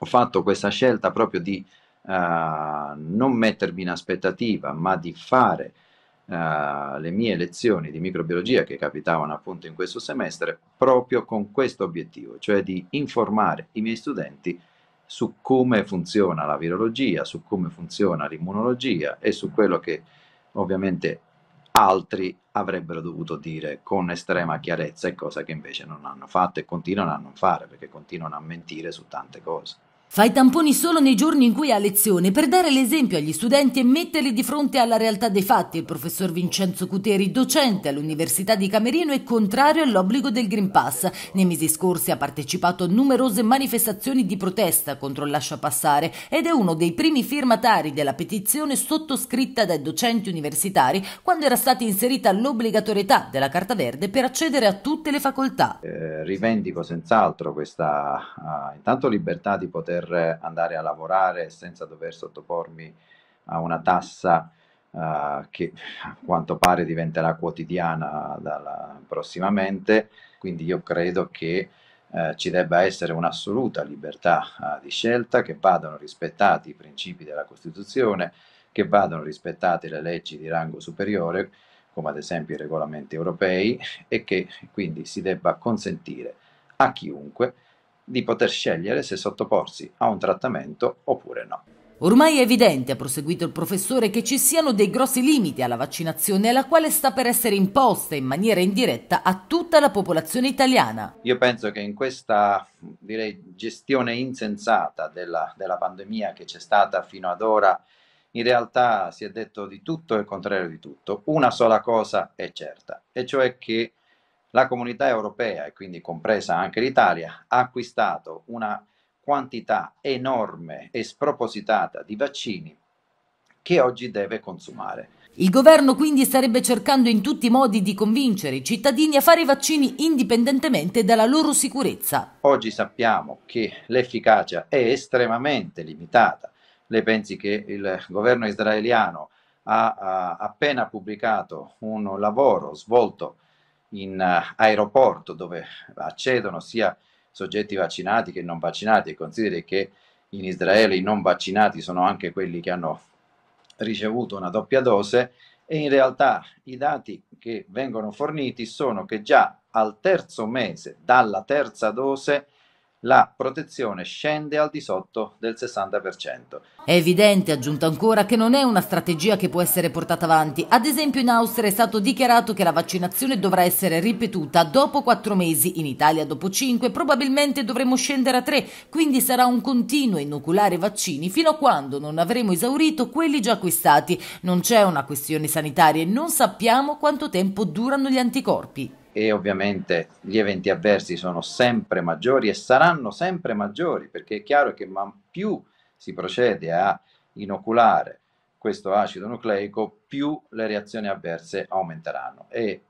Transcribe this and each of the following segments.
ho fatto questa scelta proprio di uh, non mettermi in aspettativa, ma di fare uh, le mie lezioni di microbiologia che capitavano appunto in questo semestre proprio con questo obiettivo, cioè di informare i miei studenti su come funziona la virologia, su come funziona l'immunologia e su quello che ovviamente altri avrebbero dovuto dire con estrema chiarezza e cosa che invece non hanno fatto e continuano a non fare perché continuano a mentire su tante cose. Fa i tamponi solo nei giorni in cui ha lezione per dare l'esempio agli studenti e metterli di fronte alla realtà dei fatti. Il professor Vincenzo Cuteri, docente all'Università di Camerino, è contrario all'obbligo del Green Pass. Nei mesi scorsi ha partecipato a numerose manifestazioni di protesta contro il lascia passare ed è uno dei primi firmatari della petizione sottoscritta dai docenti universitari quando era stata inserita l'obbligatorietà della Carta Verde per accedere a tutte le facoltà. Eh, rivendico senz'altro questa uh, intanto libertà di poter poter andare a lavorare senza dover sottopormi a una tassa uh, che a quanto pare diventerà quotidiana dalla, prossimamente. Quindi io credo che eh, ci debba essere un'assoluta libertà eh, di scelta, che vadano rispettati i principi della Costituzione, che vadano rispettate le leggi di rango superiore, come ad esempio i regolamenti europei, e che quindi si debba consentire a chiunque di poter scegliere se sottoporsi a un trattamento oppure no. Ormai è evidente, ha proseguito il professore, che ci siano dei grossi limiti alla vaccinazione, la quale sta per essere imposta in maniera indiretta a tutta la popolazione italiana. Io penso che in questa direi, gestione insensata della, della pandemia che c'è stata fino ad ora, in realtà si è detto di tutto e il contrario di tutto. Una sola cosa è certa, e cioè che la comunità europea, e quindi compresa anche l'Italia, ha acquistato una quantità enorme e spropositata di vaccini che oggi deve consumare. Il governo quindi starebbe cercando in tutti i modi di convincere i cittadini a fare i vaccini indipendentemente dalla loro sicurezza. Oggi sappiamo che l'efficacia è estremamente limitata. Lei pensi che il governo israeliano ha, ha appena pubblicato un lavoro svolto in eh, aeroporto dove accedono sia soggetti vaccinati che non vaccinati e consideri che in Israele i non vaccinati sono anche quelli che hanno ricevuto una doppia dose e in realtà i dati che vengono forniti sono che già al terzo mese dalla terza dose la protezione scende al di sotto del 60%. È evidente, aggiunto ancora, che non è una strategia che può essere portata avanti. Ad esempio in Austria è stato dichiarato che la vaccinazione dovrà essere ripetuta dopo 4 mesi, in Italia dopo 5, probabilmente dovremo scendere a 3, quindi sarà un continuo inoculare vaccini fino a quando non avremo esaurito quelli già acquistati. Non c'è una questione sanitaria e non sappiamo quanto tempo durano gli anticorpi e ovviamente gli eventi avversi sono sempre maggiori e saranno sempre maggiori perché è chiaro che man più si procede a inoculare questo acido nucleico più le reazioni avverse aumenteranno e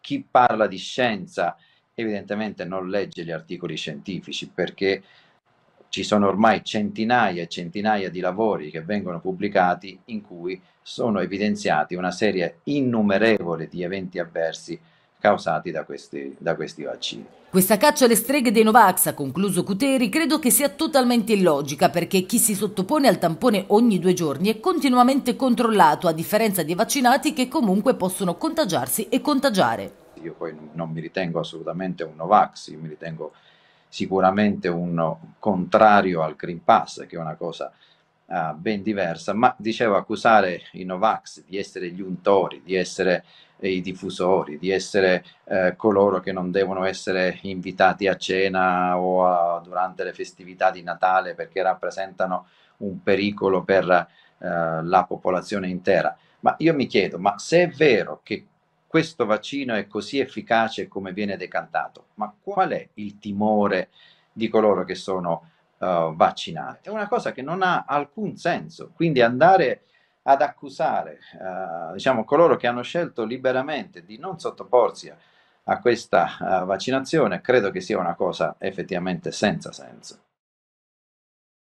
chi parla di scienza evidentemente non legge gli articoli scientifici perché ci sono ormai centinaia e centinaia di lavori che vengono pubblicati in cui sono evidenziati una serie innumerevole di eventi avversi causati da questi, da questi, vaccini. Questa caccia alle streghe dei Novax, ha concluso Cuteri, credo che sia totalmente illogica perché chi si sottopone al tampone ogni due giorni è continuamente controllato, a differenza dei vaccinati che comunque possono contagiarsi e contagiare. Io poi non mi ritengo assolutamente un Novax, io mi ritengo sicuramente un contrario al Green Pass, che è una cosa uh, ben diversa, ma dicevo accusare i Novax di essere gli untori, di essere eh, i diffusori, di essere eh, coloro che non devono essere invitati a cena o a, durante le festività di Natale perché rappresentano un pericolo per eh, la popolazione intera. Ma io mi chiedo, ma se è vero che questo vaccino è così efficace come viene decantato, ma qual è il timore di coloro che sono uh, vaccinati. È una cosa che non ha alcun senso, quindi andare ad accusare uh, diciamo, coloro che hanno scelto liberamente di non sottoporsi a, questa uh, vaccinazione credo che sia una cosa effettivamente senza senso.